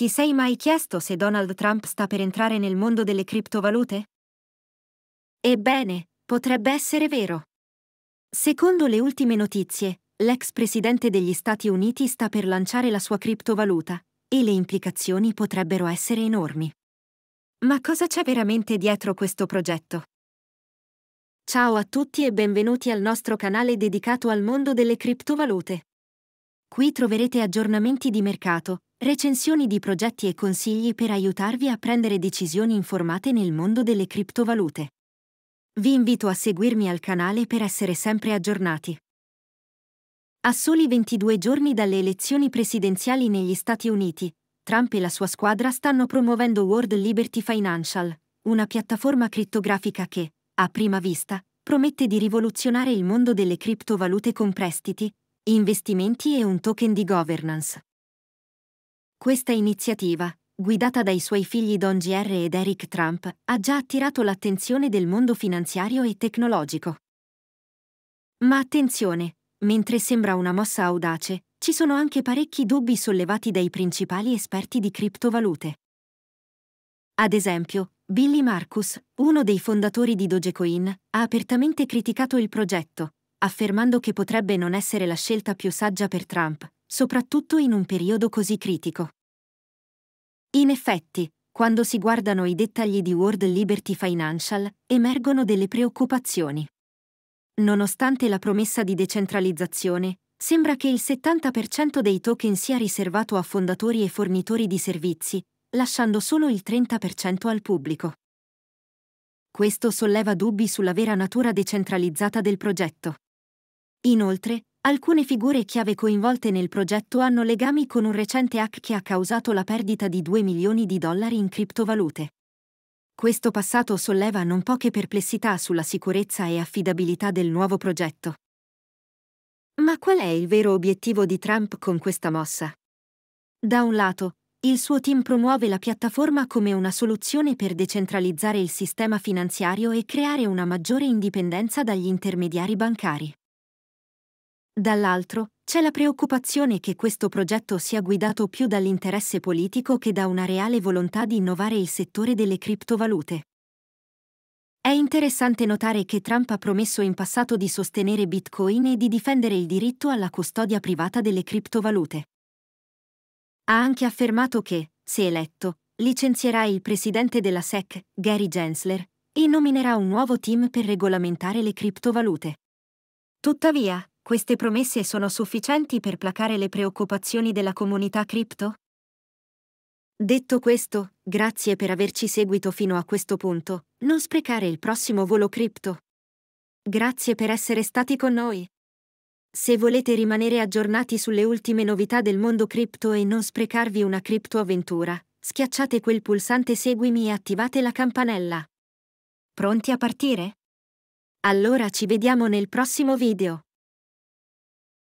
Ti sei mai chiesto se Donald Trump sta per entrare nel mondo delle criptovalute? Ebbene, potrebbe essere vero. Secondo le ultime notizie, l'ex presidente degli Stati Uniti sta per lanciare la sua criptovaluta e le implicazioni potrebbero essere enormi. Ma cosa c'è veramente dietro questo progetto? Ciao a tutti e benvenuti al nostro canale dedicato al mondo delle criptovalute. Qui troverete aggiornamenti di mercato, Recensioni di progetti e consigli per aiutarvi a prendere decisioni informate nel mondo delle criptovalute. Vi invito a seguirmi al canale per essere sempre aggiornati. A soli 22 giorni dalle elezioni presidenziali negli Stati Uniti, Trump e la sua squadra stanno promuovendo World Liberty Financial, una piattaforma criptografica che, a prima vista, promette di rivoluzionare il mondo delle criptovalute con prestiti, investimenti e un token di governance. Questa iniziativa, guidata dai suoi figli Don GR ed Eric Trump, ha già attirato l'attenzione del mondo finanziario e tecnologico. Ma attenzione, mentre sembra una mossa audace, ci sono anche parecchi dubbi sollevati dai principali esperti di criptovalute. Ad esempio, Billy Marcus, uno dei fondatori di Dogecoin, ha apertamente criticato il progetto, affermando che potrebbe non essere la scelta più saggia per Trump, soprattutto in un periodo così critico. In effetti, quando si guardano i dettagli di World Liberty Financial, emergono delle preoccupazioni. Nonostante la promessa di decentralizzazione, sembra che il 70% dei token sia riservato a fondatori e fornitori di servizi, lasciando solo il 30% al pubblico. Questo solleva dubbi sulla vera natura decentralizzata del progetto. Inoltre, Alcune figure chiave coinvolte nel progetto hanno legami con un recente hack che ha causato la perdita di 2 milioni di dollari in criptovalute. Questo passato solleva non poche perplessità sulla sicurezza e affidabilità del nuovo progetto. Ma qual è il vero obiettivo di Trump con questa mossa? Da un lato, il suo team promuove la piattaforma come una soluzione per decentralizzare il sistema finanziario e creare una maggiore indipendenza dagli intermediari bancari. Dall'altro, c'è la preoccupazione che questo progetto sia guidato più dall'interesse politico che da una reale volontà di innovare il settore delle criptovalute. È interessante notare che Trump ha promesso in passato di sostenere Bitcoin e di difendere il diritto alla custodia privata delle criptovalute. Ha anche affermato che, se eletto, licenzierà il presidente della SEC, Gary Gensler, e nominerà un nuovo team per regolamentare le criptovalute. Tuttavia, queste promesse sono sufficienti per placare le preoccupazioni della comunità cripto? Detto questo, grazie per averci seguito fino a questo punto. Non sprecare il prossimo volo cripto. Grazie per essere stati con noi. Se volete rimanere aggiornati sulle ultime novità del mondo cripto e non sprecarvi una criptoavventura, schiacciate quel pulsante seguimi e attivate la campanella. Pronti a partire? Allora ci vediamo nel prossimo video.